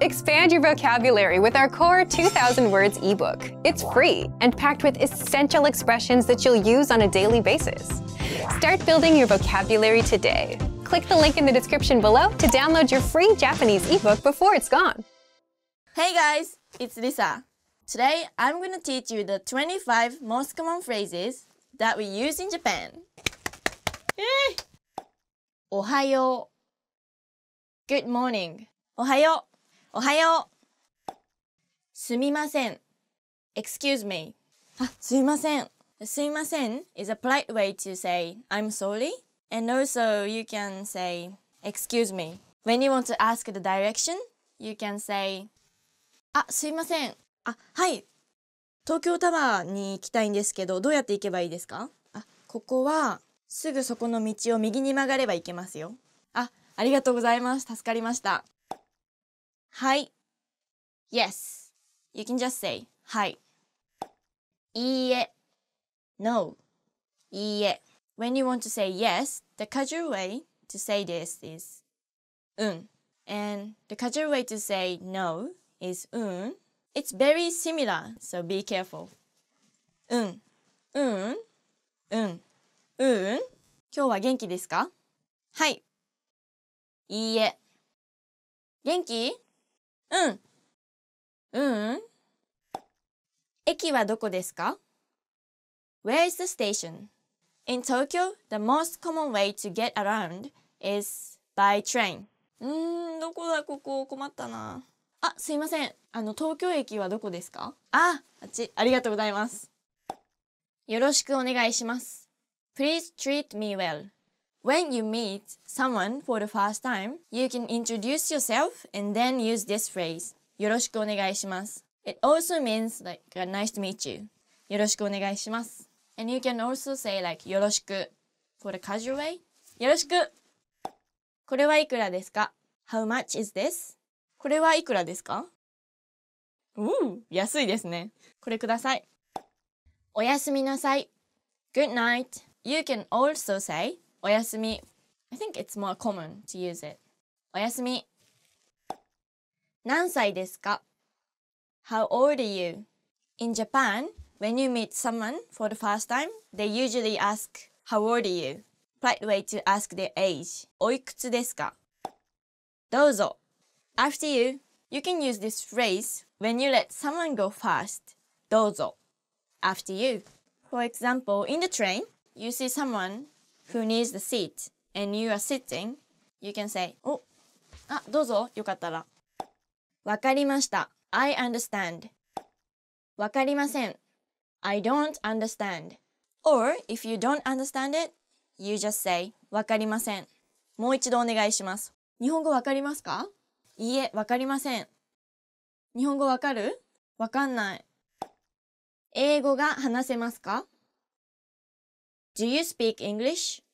Expand your vocabulary with our core 2000 words ebook. It's free and packed with essential expressions that you'll use on a daily basis. Start building your vocabulary today. Click the link in the description below to download your free Japanese ebook before it's gone. Hey guys, it's Lisa. Today I'm going to teach you the 25 most common phrases that we use in Japan. Ohayo. Good morning. Ohayo. おはよう。すみません。Excuse me. あ、すみません。すみません is a polite way to say I'm sorry. And also you can say excuse me. When you want to ask the direction, you can say あ、すみません。あ、はい。東京タワーに行きたいんですけど、どうやって行けばいいですかあ、ここはすぐそこの道を右に曲がれば行けますよ。あ、ありがとうございます。助かりました。Hi. Yes. You can just say hi. はい。いいえ No. いいえ When you want to say yes, the casual way to say this is うん and the casual way to say no is うん It's very similar, so be careful. うんうんうんうん今日は元気ですかはいいいえ元気うん。うんうん。駅はどこですか ?Where is the station?In Tokyo, the most common way to get around is by train. うーん、どこだここ困ったな。あ、すいません。あの、東京駅はどこですかあ、あっち、ありがとうございます。よろしくお願いします。Please treat me well. When you meet someone for the first time, you can introduce yourself and then use this phrase. よろしくお願いします。It also means like nice to meet you. よろしくお願いします。And you can also say like よろしく for the casual way. よろしくこれはいくらですか ?How much is this? これはいくらですかうう、安いですね。これください。おやすみなさい。Good night. You can also say oyasumi. I think it's more common to use it. おやすみ。何歳ですか ?How old are you? In Japan, when you meet someone for the first time, they usually ask, How old are you? Polite way to ask their age. After you, you can use this phrase when you let someone go first. After you. For example, in the train, you see someone who needs the seat and you are sitting, you can say, お、あ、どうぞ、よかったら。わかりました。I understand. わかりません。I don't understand. Or if you don't understand it, you just say わかりません。もう一度お願いします。日本語わかりますかいいえ、わかりません。日本語わかるわかんない。英語が話せますか Do you speak English?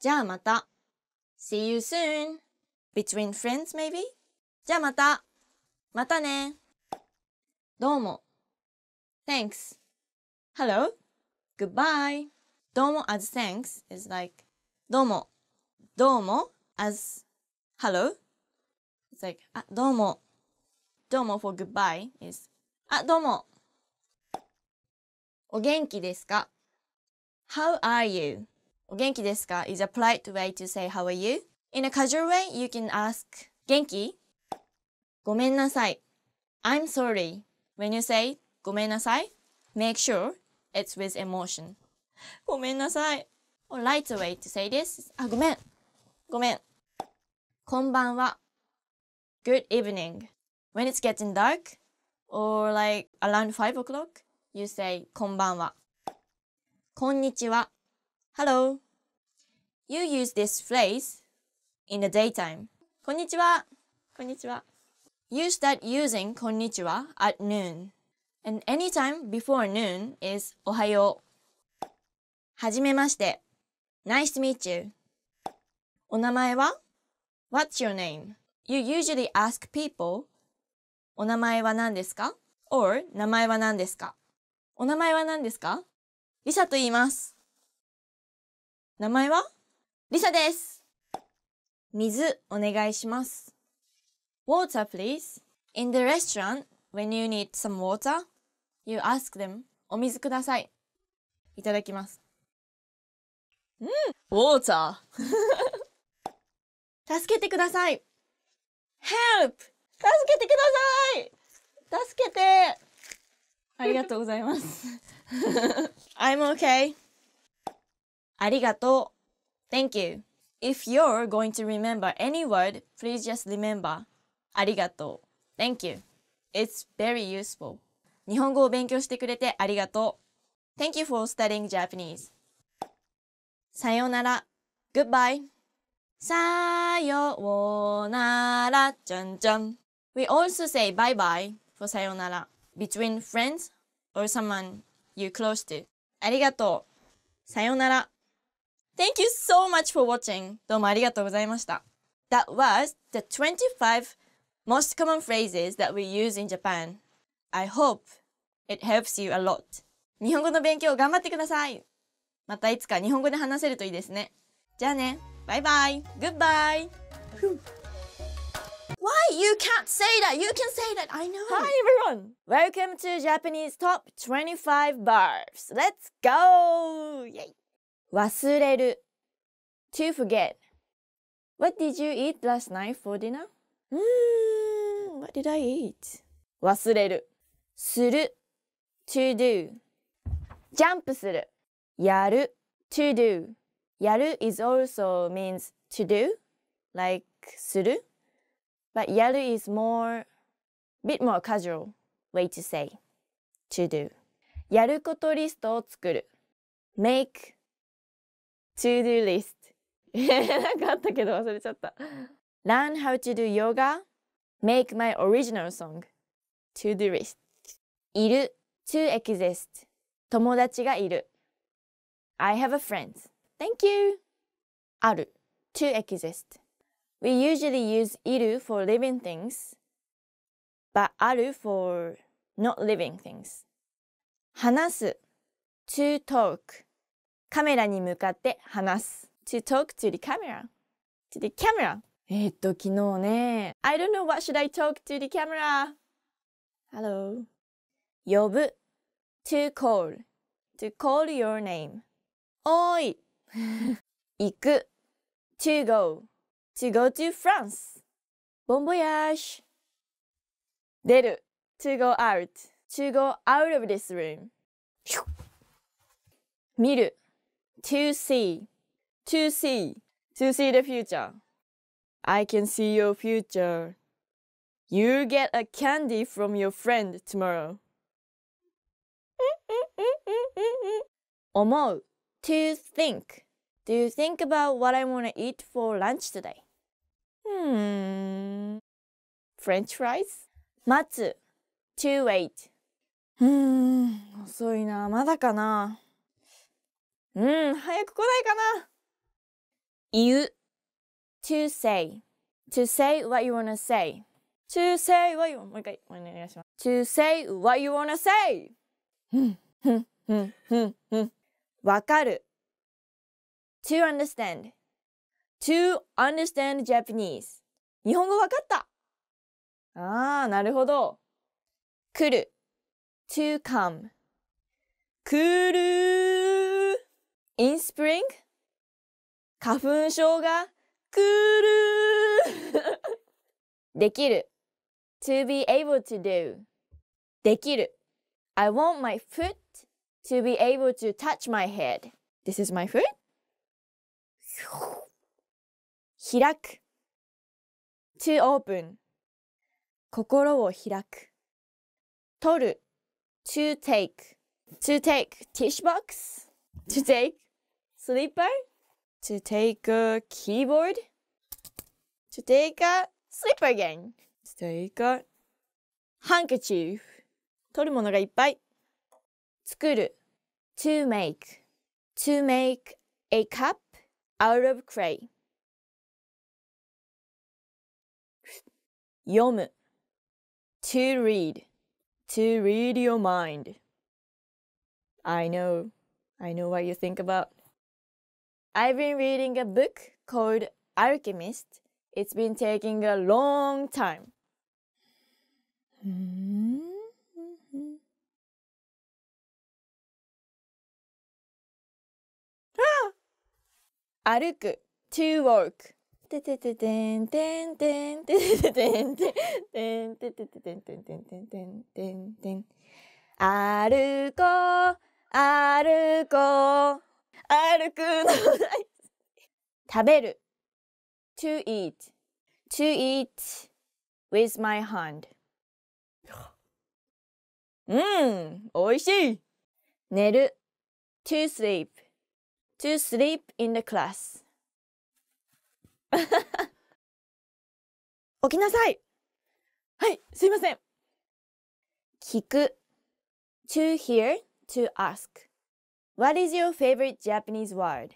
じゃあまた。See you soon. Between friends maybe? じゃあまた。またね。どうも。Thanks. Hello. Goodbye. どうも as thanks is like どうも。どうも as hello. It's like あどうも。どうも for goodbye is あどうも。お元気ですか How are you? お元気ですか is a polite way to say how are you? In a casual way, you can ask 元気ごめんなさい I'm sorry. When you say ごめんなさい make sure it's with emotion. ごめんなさい A polite way to say this is あ、ごめんごめんこんばんは Good evening. When it's getting dark or like around 5 o'clock, you say こんばんはこんにちは。Hello. You use this phrase in the daytime. こんにちは。こんにちは。You start using こんにちは at noon. And anytime before noon is おはよう。はじめまして。Nice to meet you. お名前は ?What's your name?You usually ask people お名前は何ですか ?or 名前は何ですかお名前は何ですかリサと言います。名前はリサです。水お願いします。Water, please. In the restaurant, when you need some water, you ask them お水ください。いただきます。うん、water! 助けてください !help! 助けてください助けてありがとうございます。I'm okay. ありがとう。Thank you. If you're going to remember any word, please just remember ありがとう。Thank you. It's very useful. 日本語を勉強してくれてありがとう。Thank you for studying Japanese. さようなら。Goodbye. さようなら。じゃんじゃん。We also say bye bye for さようなら between friends or someone You c l o s e to. ありがとう。さようなら。Thank you so much for watching. どうもありがとうございました。That was the 25 most common phrases that we use in Japan. I hope it helps you a lot. 日本語の勉強頑張ってください。またいつか日本語で話せるといいですね。じゃあね。バイバイ。グッバイ。Why? You can't say that. You can say that. I know. Hi, everyone. Welcome to Japanese Top 25 Barbs. Let's go. Yay. 忘れる To forget. What did you eat last night for dinner? Mm, what did I eat? 忘れるする To do. ジャンプするやる To do. やる is also means to do, like する But y a is more, bit more casual way to say, to do. やることリストを作る。make, to do list. なんかあったけど忘れちゃった。learn how to do yoga, make my original song, to do list. いる to exist 友達がいる I have a friend thank you ある to exist We usually use iru for living things, but aru for not living things. Hanasu to talk カメラに向かって話す to talk to the camera to the camera えっと昨日ね I don't know what should I talk to the camera hello 呼ぶ to call to call your name おい行く to go to go to France. Bon voyage. 出る to go out. To go out of this room. 見る to see. To see. To see the future. I can see your future. You get a candy from your friend tomorrow. 思う to think. Do you think about what I want to eat for lunch today? ん。French f r i e 待つ。to wait. うん、遅いな。まだかな。うん、早く来ないかな。言う。to say. to say what you wanna say. to say what you もう一回お願いします。to say what you wanna say. うん、うん、うん、うん、うん。わかる。to understand. to understand Japanese 日本語わかったああなるほど。来る to come 来る in spring 花粉症が来るできる to be able to do できる I want my foot to be able to touch my head. This is my foot. 開く to open 心を開く取る to take to take tish box to take slipper to take a keyboard to take a slipper again to take a handkerchief 取るものがいっぱい作る to make to make a cup out of clay Yomu, to read to read your mind I know I know what you think about I've been reading a book called Alchemist it's been taking a long time hmm? ah! to walk ててててんてんてんててててんてんてんててててんてんてんてんてんてんてん歩こう歩こう歩くの大好き食べる to eat to eat with my hand うん美味しい寝る to sleep to sleep in the class 起きなさいはい、すいません。聞く to hear, to ask What is your favorite Japanese word?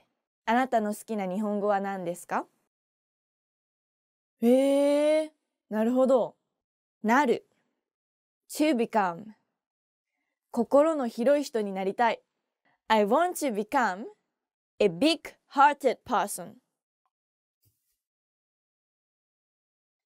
あなたの好きな日本語は何ですかえー、なるほど。なる to become 心の広い人になりたい。I want to become a big-hearted person.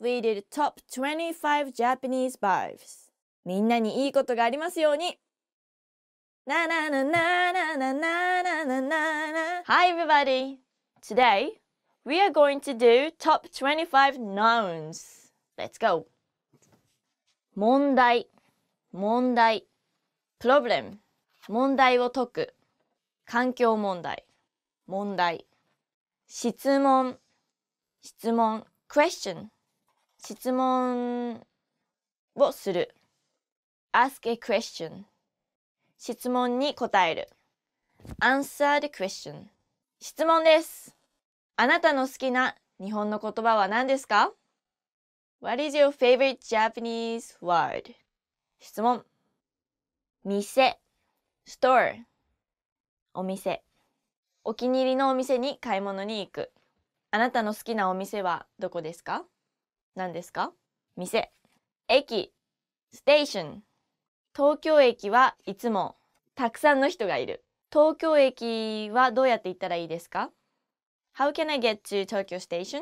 We did top 25 Japanese vibes. みんなにいいことがありますように。Hi everybody. Today we are going to do top 25 nouns. Let's go. 問題問題 problem 問題を解く環境問題問題質問質問 question 質問をする ask a question 質問に答える answer the question 質問ですあなたの好きな日本の言葉は何ですか ?What is your favorite Japanese word? 質問店 store お店お気に入りのお店に買い物に行くあなたの好きなお店はどこですか何ですか店。駅。ステーション。東京駅はいつもたくさんの人がいる。東京駅はどうやって行ったらいいですか ?How can I get to Tokyo Station?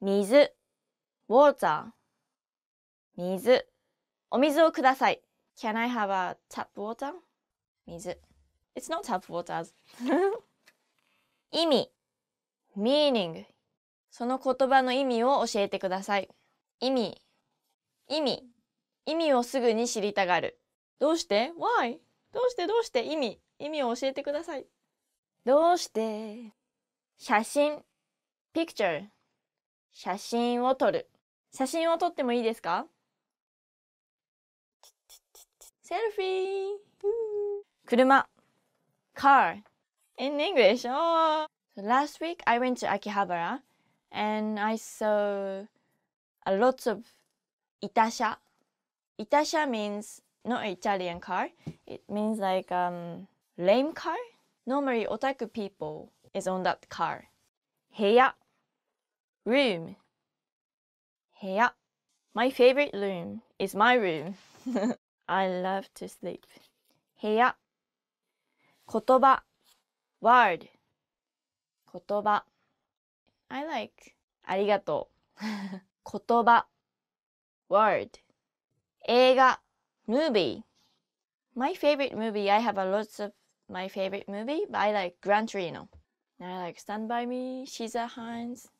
水。water. 水。お水をください。Can I have a tap water? 水。It's not tap water. 意味 meaning その言葉の意味を教えてください。意味、意味、意味をすぐに知りたがる。どうして ?Why? どうしてどうして意味、意味を教えてください。どうして写真、picture、写真を撮る。写真を撮ってもいいですかセルフィー車 car in English oh last week I went to Akihabara and I saw a lot of Itasha. Itasha means not Italian car. It means like um, lame car. Normally, otaku people is on that car. Heya, room. Heya. My favorite room is my room. I love to sleep. Heya. Kotoba, word. Kotoba. I like. ありがとう。言葉 word 映画 movie My favorite movie, I have a lots of my favorite movie, but I like Gran Torino. I like Stand By Me, Shiza Hines.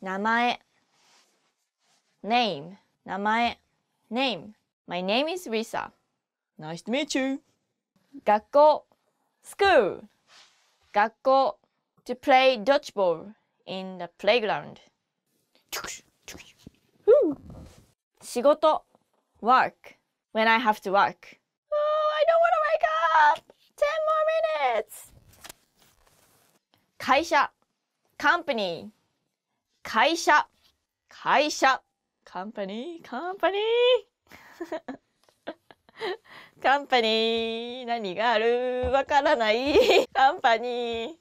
名前 name 名前 name My name is Risa. Nice to meet you. 学校 school 学校 to play dodgeball in the playground. 仕事 work when I have to work. Oh, I don't want to wake up! 10 more minutes! 会社 company 会社会社 company company company 何があるわからない company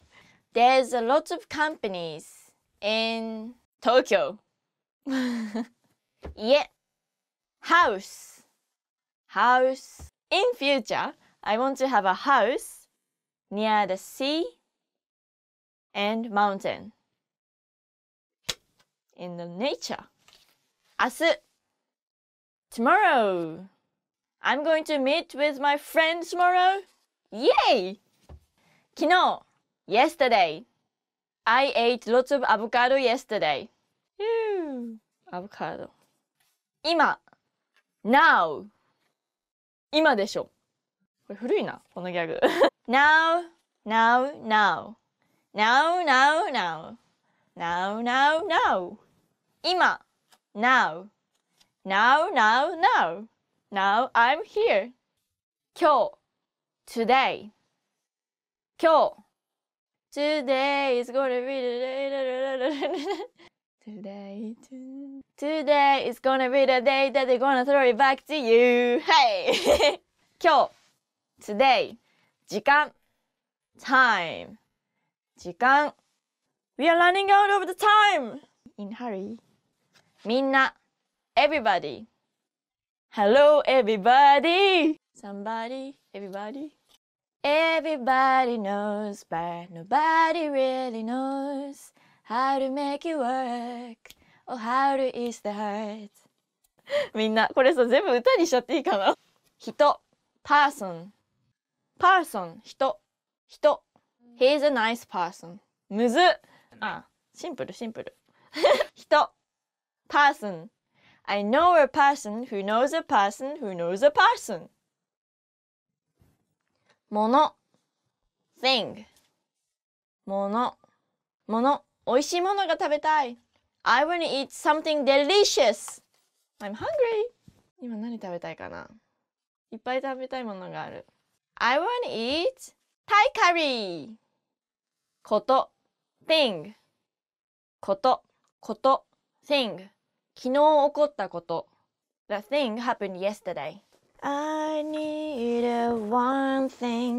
There's a lot of companies in Tokyo. yeah. House. House. In future, I want to have a house near the sea and mountain. In the nature. 明日 Tomorrow. I'm going to meet with my friend tomorrow. Yay! Kino, Yesterday. I ate lots of avocado yesterday. アボカド。今 Now 今でしょ。これ古いな、このギャグ。now, now, now. Now, now, now. Now, now, now. 今 Now. Now, now, now. Now I'm here. 今日 Today. 今日 Today is gonna be the day. today, to, today is gonna be the day that they're gonna throw it back to you. Hey! 今日 today 時間 time 時間 We are running out of the time in hurry みんな everybody Hello everybody somebody everybody Everybody knows, but nobody really knows how to make it work or how to ease the heart. みんな、これさ、全部歌にしちゃっていいかな人、person, person, 人、人。He's a nice person. むずあ、シンプル、シンプル。人、person. I know a person who knows a person who knows a person. もの thing ものもの美味しいものが食べたい I w a n t to eat something delicious I'm hungry 今何食べたいかないっぱい食べたいものがある I w a n t to eat タイカリーこと thing ことこと thing 昨日起こったこと The thing happened yesterday I need a one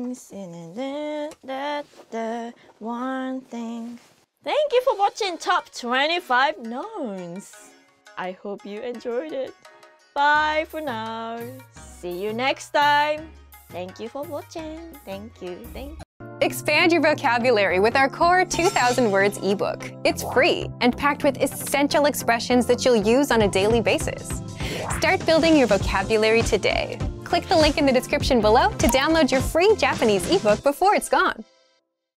missing and that the one thing. Thank you for watching Top 25 Knowns. I hope you enjoyed it. Bye for now. See you next time. Thank you for watching. Thank you. Thank you. Expand your vocabulary with our Core 2000 Words ebook. It's free and packed with essential expressions that you'll use on a daily basis. Start building your vocabulary today click the link in the description below to download your free Japanese ebook before it's gone.